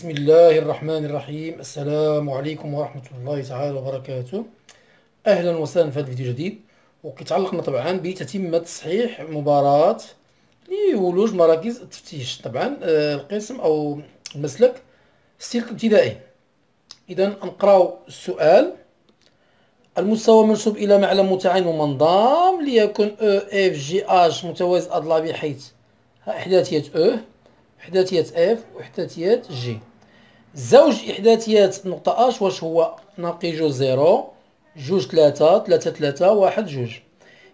بسم الله الرحمن الرحيم السلام عليكم ورحمة الله تعالى وبركاته أهلا وسهلا في هذا الفيديو الجديد وكيتعلقنا طبعا بتتمة تصحيح مباراة لولوج مراكز التفتيش طبعا القسم أو المسلك السلك الابتدائي إذا نقراو السؤال المستوى منسوب إلى معلم متعين ومنظام ليكن أو إف جي أش متوازي أضلاع بحيث إحداثية أو إحداثية إف وإحداثية جي زوج إحداثيات نقطة أش واش هو جوج زيرو جوج ثلاثة ثلاثة ثلاثة واحد جوج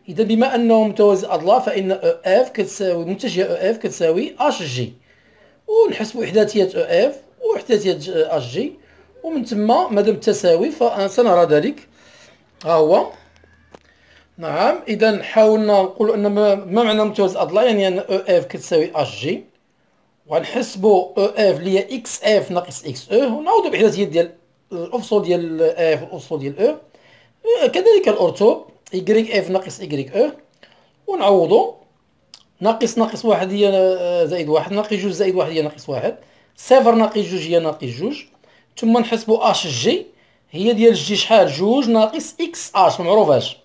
إذا بما انه متوازي الأضلاع فإن أو إف كتساوي متجه أو إف كتساوي أش جي ونحسبوا إحداثيات أو إف وإحداثيات أش جي ومن ثم مادام التساوي فسنرى ذلك ها هو نعم إذا حاولنا نقول أن ما معنى متوازي الأضلاع يعني أن أو إف كتساوي أش جي وغنحسبوا او e اف اللي هي اكس اف ناقص اكس او e، ونعوضوا بحداثيات ديال الافصول ديال اف e والافصول ديال او كذلك الارتو y اف ناقص y او ونعوضوا ناقص ناقص واحد هي زائد واحد ناقص جوج زائد واحد هي ناقص واحد صفر ناقص جوج هي ناقص جوج ثم نحسبوا اش جي هي ديال جي شحال جوج ناقص اكس اش معروفاش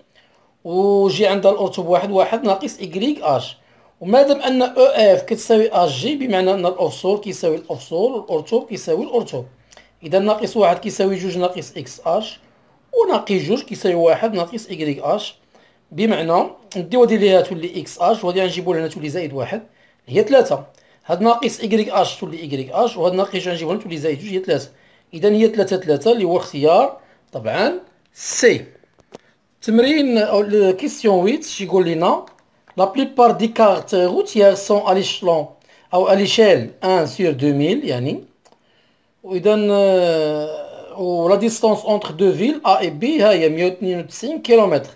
وجي عندها الارتوب بواحد واحد ناقص y اش ومادام ان او اف كتساوي اجي بمعنى ان الافصول كيساوي الافصول والارتوب كيساوي الارتوب اذا ناقص واحد كيساوي جوج ناقص اكس اش وناقص جوج كيساوي واحد ناقص ايكغيك اش بمعنى نديو هادي ليها تولي اكس اش وهادي غنجيبو لهنا تولي زائد واحد هي ثلاثة هاد ناقص ايكغيك اش تولي ايكغيك اش وهاد ناقص غنجيبو لهنا تولي زائد جوج هي ثلاثة اذا هي ثلاثة ثلاثة اللي هو اختيار طبعا سي تمرين كيسيون 8 شيقول يقول لنا La plupart des cartes routières sont à l'échelon ou à l'échelle 1 sur 2000 Ou يعني وإذا ولا ديستونس اونتر دو فيل أ إي بي ها هي 192 كيلومتر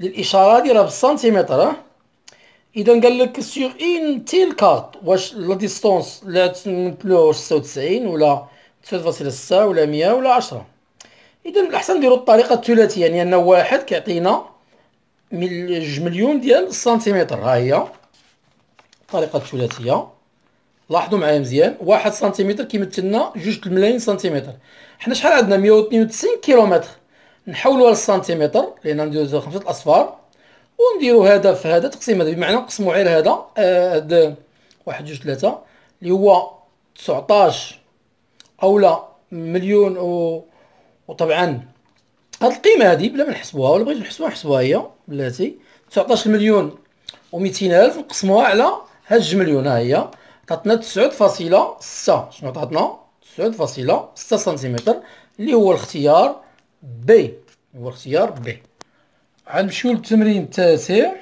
الإشارة هادي راه بالسنتيمتر ها إذا قال لك سور إن تيل كارت واش لا ديستونس لا تمثلو 96 ولا 9.6 ولا 100 ولا 10 إذا الأحسن نديرو الطريقة الثلاثية يعني أن واحد كيعطينا من ديال السنتيمتر ها هي الطريقه الثلاثيه لاحظوا معايا مزيان واحد سنتيمتر كيمثلنا جوج الملايين سنتيمتر حنا شحال عندنا 192 كيلومتر نحولوها للسنتيمتر لان نديرو خمسه الاصفار ونديرو هذا في هذا تقسيم هذا بمعنى نقسمو غير هذا هذا آه، واحد جوج ثلاثة اللي هو 19 اولا مليون و وطبعا هاد القيمه هادي بلا ما نحسبوها ولا بغيت نحسبوها نحسبوها هي بلاتي 19 مليون و200 الف نقسموها على هاد مليون ها هي عطاتنا 9.6 شنو عطاتنا 9.6 سنتيمتر اللي هو الاختيار بي هو الاختيار بي غنمشيو للتمرين التاسع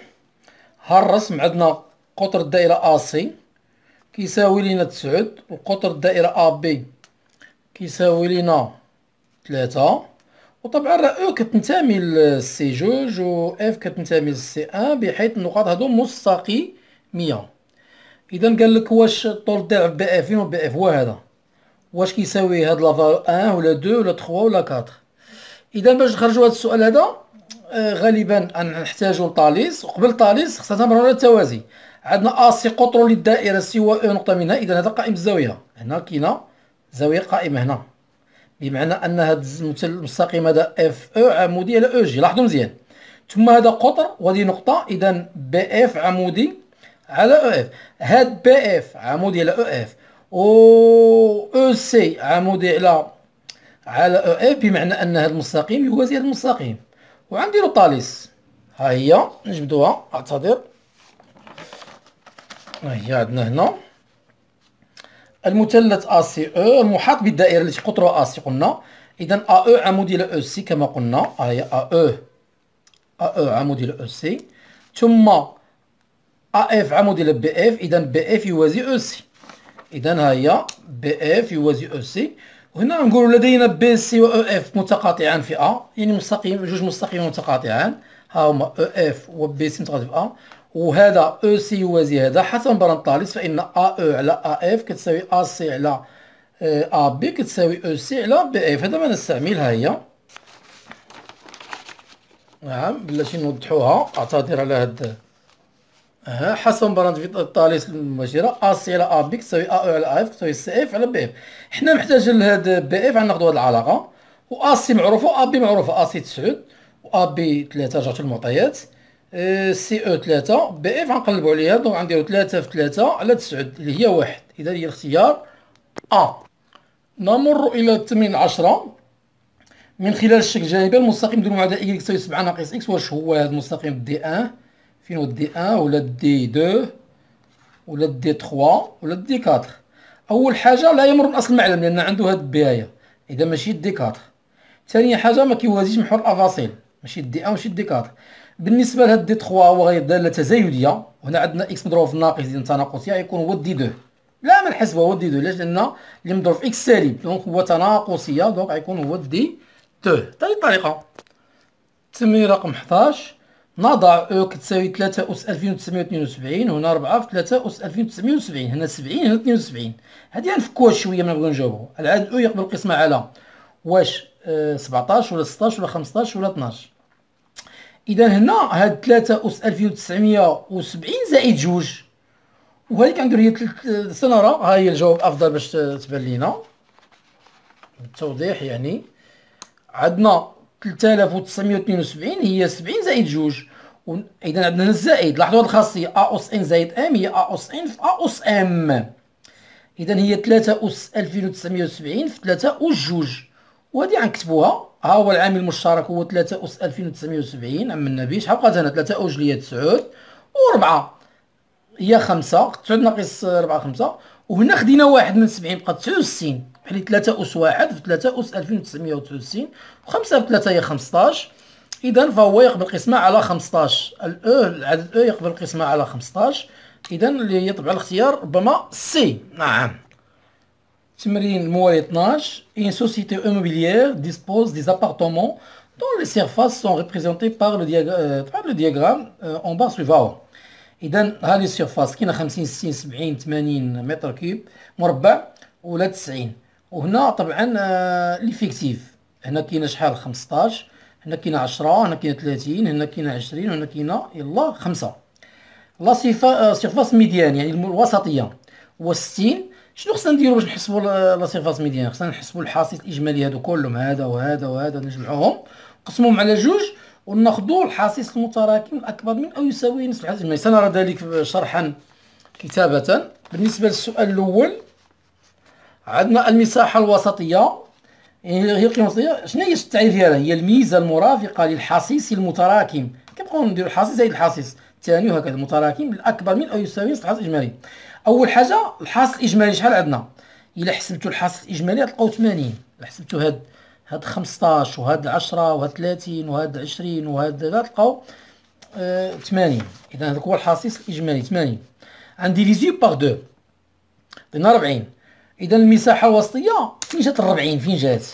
ها الرسم عندنا قطر الدائرة ا سي كيساوي لينا 9 وقطر الدائرة ا بي كيساوي لينا 3 وطبعا او كتنتمي للسي جوج و اف كتنتمي للسي ان بحيث النقاط هادو مستقيميه اذا قال لك واش طول الضلع بي اف و بي اف هو هذا واش كيساوي هاد لافالو 1 ولا 2 ولا 3 ولا 4 اذا باش نخرجوا هاد السؤال هذا آه، غالبا نحتاجوا لطاليس وقبل طاليس خصنا نمروا على التوازي عندنا ا سي قطر للدائره سوى او نقطه منها اذا هذا قائم الزاويه هنا كاينه زاويه قائمه هنا بمعنى ان هذا المثلث المستقيم هذا اف او e عمودي على او e جي لاحظوا مزيان ثم هذا قطر وهذه نقطه اذا بي اف عمودي على او e اف هاد بي اف عمودي على او اف و او سي عمودي على على او اف بمعنى ان هذا المستقيم يوازي هذا المستقيم وعندي طاليس ها هي نجبدوها اعتذر ها هي عندنا هنا المثلث ا سي او المحاط بالدائره التي قطرها ا سي قلنا اذا ا او e عمودي الى او سي كما قلنا ها آه، هي ا او ا او عمودي الى او سي ثم ا اف عمودي الى بي اف اذا بي اف يوازي او e سي اذا ها هي بي اف يوازي او e سي وهنا نقول لدينا بي سي و او اف متقاطعان في ا يعني مستقيم جوج مستقيم متقاطعان ها هما او اف و بي سي متقاطعين في ا وهذا او سي يوازي هذا حسب المباراه طاليس فان ا او على ا اف كتساوي ا سي على ا بي كتساوي او سي على بي اف هذا ما نستعملها هي نعم بلاتي نوضحوها اعتذر على هاد ها حسب مباراه طاليس المباشره ا سي على ا بي كتساوي ا او على ا اف كتساوي سي اف على بي اف حنا محتاجين لهاد بي اف غناخدو هاد العلاقه و ا سي معروفه ا بي معروفه ا سي تسعود و ا بي 3 رجعت المعطيات آه، سي او 3 بي اف غنقلبوا عليها دونك غنديروا 3 في 3 على 9 اللي هي واحد اذا هي الاختيار ا نمر الى التمرين 10 من خلال الشكل الجانبي المستقيم ديال المعادله اكس تساوي 7 ناقص اكس واش هو هذا المستقيم دي ان فين هو دي ان ولا دي 2 ولا دي 3 ولا دي 4 اول حاجه لا يمر من اصل المعلم لان عنده هاد البدايه اذا ماشي دي 4 ثاني حاجه ما كيوازيش محور الافاصيل ماشي دي ان ماشي دي 4 بالنسبه لهاد دي 3 هو غير داله تزايديه هنا عندنا اكس مضروب في الناقص اذا تناقصيه يكون هو دي 2 لا من حسبه دي 2 علاش لان اللي مضروب في اكس سالب دونك هو تناقصيه دونك غيكون هو دي 2 ثاني الطريقه التمرين رقم 11 نضع او كتساوي 3 اس 2972 هنا 4 في 3 اس 2970 هنا 70 هنا 72 هادي غنفكوها شويه ما بغينا نجاوبو العدد او يقبل القسمه على واش 17 آه، ولا 16 ولا 15 ولا 12 اذا هنا هاد 3 اس 1970 زائد 2 وهذه كندير هي 3 راه ها هي الجواب افضل باش تبان لينا التوضيح يعني عندنا 3972 هي 70 زائد 2 اذا عندنا هنا الزائد لاحظوا هذه الخاصيه ا اس ان زائد ام هي ا اس ان في ا اس ام اذا هي 3 اس 1970 في 3 اس 2 وهذه غنكتبوها ها هو العامل المشترك هو 3 أس وسبعين عم النبي شحال بقات هنا 3 أوج ليا 9 و4 هي 5 9 ناقص 4 5 وهنا خدينا واحد من 70 بقى 69 بحال 3 أس 1 في 3 أس 2969 و5 في 3 هي 15 إذا فهو يقبل القسمة على 15 الأو العدد أو يقبل القسمة على 15 إذا اللي هي طبعا الاختيار ربما سي نعم تمرين الموالي 12 une société immobilière dispose des appartements dont les surfaces sont représentées par le, diagra euh, par le diagramme euh, en bas suivant اذا هذه السيرفاس كاينه 50 60 70 80 متر كيوب مربع ولا 90 وهنا طبعا ليفيكتيف هنا كاينه شحال 15 هنا كاينه 10 هنا كاينه 30 هنا كاينه 20 وهنا كاينه يلا 5 لا سيرفاس ميديان يعني الوسطيه هو 60 شنو خصنا نديرو باش نحسبو لا سيرفاس ميديان خصنا نحسبو الحاصل الاجمالي هادو كلهم هذا وهذا وهذا نجمعوهم نقسموهم على جوج وناخذوا الحصيص المتراكم الاكبر من او يساوي نصف الحصيص الاجمالي سنرى ذلك شرحا كتابه بالنسبه للسؤال الاول عندنا المساحه الوسطيه إيه، هي القيمه الوسطيه شنو هي التعريف ديالها هي الميزه المرافقه للحصيص المتراكم كنبقاو نديرو الحصيص زائد الحصيص الثاني وهكذا المتراكم الاكبر من او يساوي نصف الحصيص الاجمالي اول حاجه الحاصل الاجمالي شحال عندنا الا حسبتوا الحاصل الاجمالي تلقاو 80 حسبتوا هاد هاد 15 وهاد 10 وهاد 30 وهاد 20 وهاد غتلقاو آه 80 اذا هذاك هو الحاصل الاجمالي 80 ديفيزي بار 2 بين 40 اذا المساحه الوسطيه فين جات 40 فين جات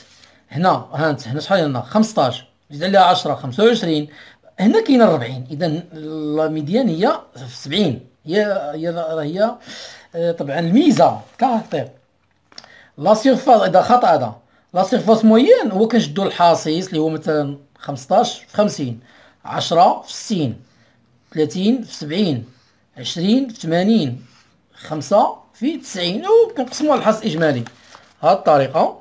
هنا هانت هنا شحال هنا 15 زيد عليها 10 25 هنا كاين 40 اذا لا ميديان هي 70 هي هي هي آه، طبعا الميزه كاركتير طيب. لا سيرفاس اذا خطا هذا لا سيرفاس موين هو كنشدو الحاصيص اللي هو مثلا 15 في 50 10 في 60 30 في 70 20 في 80 5 في 90 وكنقسموا على الحص الاجمالي هاد الطريقه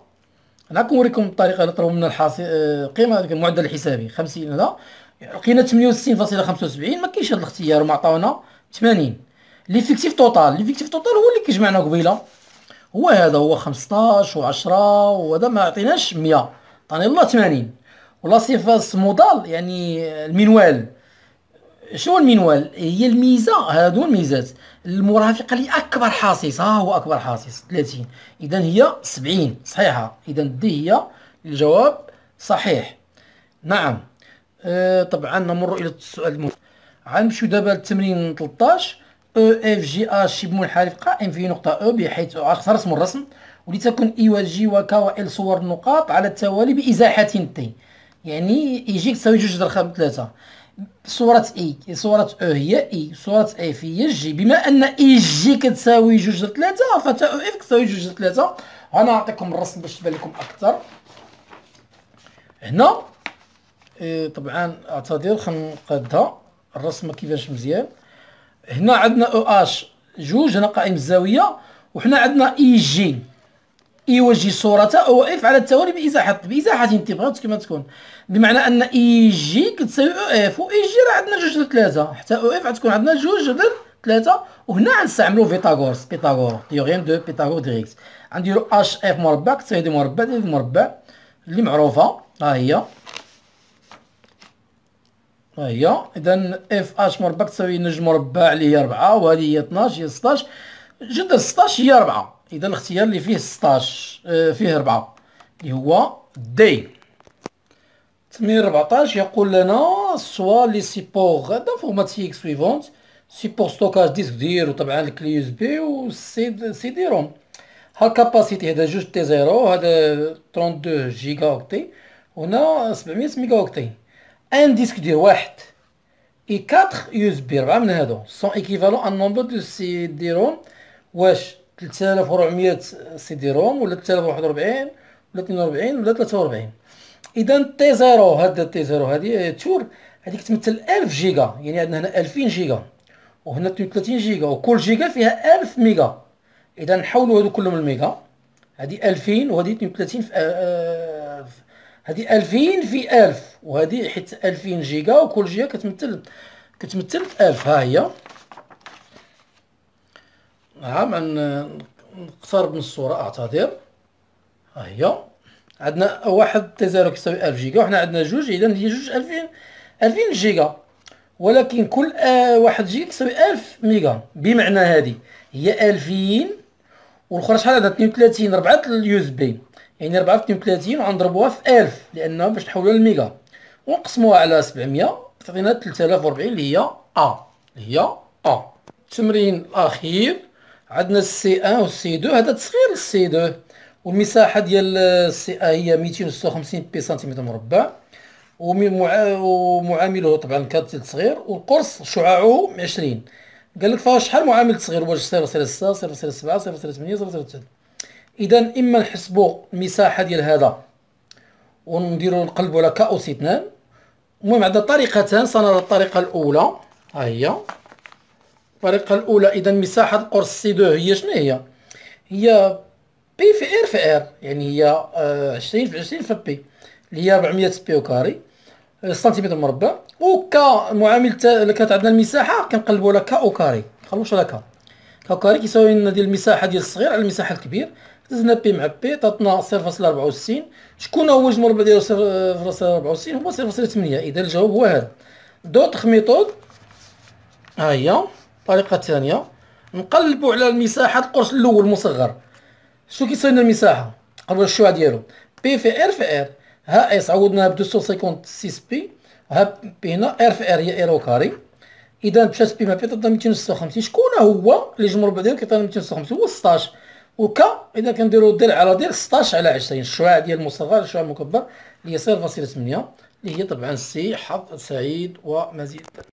انا كنوريكم الطريقه اللي طلبوا منا الحاصل آه، قيمه المعدل الحسابي 50 هذا يعني لقينا 68.75 ما كاينش هذا الاختيار هما عطاونا 80 ليفيكتيف توتال ليفيكتيف توتال هو اللي كيجمعنا قبيله هو هذا هو 15 و10 وهذا ما عطيناش 100 عطانا الله 80 ولا صفه سمودال يعني المنوال شنو المنوال هي الميزه هادو الميزات المرافقه لي اكبر حاصص ها هو اكبر حاصص 30 اذا هي 70 صحيحه اذا دي هي الجواب صحيح نعم آه طبعا نمر الى السؤال المهم غنمشيو دابا للتمرين 13 او اف جي اش بمنحرف قائم في نقطه او بحيث اخصر اسم الرسم ولتكن اي و جي ك و وال صور النقاط على التوالي بازاحه تي يعني اي جي تساوي جوج درخم ثلاثه صورة اي صورة او هي اي صورة اف هي جي بما ان اي جي كتساوي جوج ثلاثة فتا او اف كتساوي جوج ثلاثة انا نعطيكم الرسم باش تبان لكم اكثر هنا إيه، طبعا اعتذر خنقادها الرسم كيفاش مزيان هنا عندنا او اش جوج هنا قائم الزاويه وحنا عندنا اي جي اي يوجه صورة أو إف على التوالي بإزاحة بإزاحة تبغات كما تكون بمعنى أن إي جي كتساوي أو إف وإي جي راه عندنا جوج ثلاثه حتى أو إف غتكون عندنا جوج ثلاثة وهنا غنستعملو فيتاغورس بيتاغور تيوريم دو بيتاغور ديريكت غنديرو اش اف مربع كتساوي دي مربع دي مربع اللي معروفة ها هي ها هي اذا اف اش مربع تساوي نجم مربع اللي هي 4 وهذه هي 12 هي 16 جد 16 هي 4 اذا الاختيار اللي فيه 16 آه، فيه 4 اللي هو دي تمرين 14 يقول لنا سوا لي سيبور دا فورماتيك سويفونت سيبور ستوكاج ديسك دير وطبعا الكلي يو اس بي و سي دي روم ها كاباسيتي هذا جوج تي زيرو هذا 32 جيجا اوكتي هنا 700 ميجا اوكتي ان ديسك ديال واحد اي 4 يو اس بي من هادو سون ايكيفالون ان نومبر دو سي دي روم واش 3400 سي دي روم ولا 3041 ولا 42 ولا 43 اذا تي زيرو هاد تي زيرو هادي تور هذيك تمثل 1000 جيجا يعني عندنا هنا 2000 جيجا وهنا 32 جيجا وكل جيجا فيها 1000 ميجا اذا نحولوا هادو كلهم الميجا هادي 2000 وهادي 32 في هذه 2000 في 1000 وهذه حيت 2000 جيجا وكل جيجا كتمثل كتمثل 1000 ها هي ها مع نقترب من الصوره اعتذر ها هي عندنا واحد تيزيرو كيساوي 1000 جيجا وحنا عندنا جوج اذا هي جوج 2000 2000 جيجا ولكن كل آه، واحد جيجا كيساوي 1000 ميجا بمعنى هذه هي 2000 والاخرى شحال عندها 32 ربعه اليو اس بي يعني 34 وغنضربوها في 1000 لان باش نحولوها للميغا ونقسموها على 700 تعطينا 3040 اللي هي ا اللي هي ا التمرين الاخير عندنا السي 1 والسي 2 هذا تصغير للسي 2 والمساحه ديال السي أن هي 256 بي سنتيمتر مربع ومعامله طبعا كاد صغير والقرص شعاعه 20 قال لك فيها شحال معامل صغير واش 0 0 6 0 اذا اما نحسبوا المساحه ديال هذا ونديروا القلب على كاوس 2 المهم عندنا طريقتان سنرى الطريقه الاولى ها هي الطريقه الاولى اذا مساحه القرص سي 2 هي شنو هي هي بي في ار في ار يعني هي 20 آه، في 20 في بي اللي هي 400 بي كاري سنتيمتر مربع وكمعامل اللي كانت عندنا المساحه كنقلبوا على كا او كاري خلوش على كا كا كاري كيساوي لنا ديال المساحه ديال الصغير على المساحه الكبير زدنا بي مع بي عطاتنا 0.64 شكون هو المربع ديال 0.64 هو 0.8 اذا الجواب هو هذا دوطخ ميثود ها هي الطريقه الثانيه نقلبوا على المساحه القرص الاول مصغر شو كيصير لنا المساحه قبل الشعاع ديالو بي في ار في ار ها اس عوضناها ب 256 بي ها بي هنا ار في ار هي ار كاري اذا مشات بي مع بي تضمن 256 شكون هو اللي جمهور ديالو كيعطينا 256 هو 16 وكا اذا كنديرو دير على دير 16 على 20 الشعاع ديال المصغر الشعاع المكبر اللي هي 0.8 اللي هي طبعا سي حظ سعيد ومزيد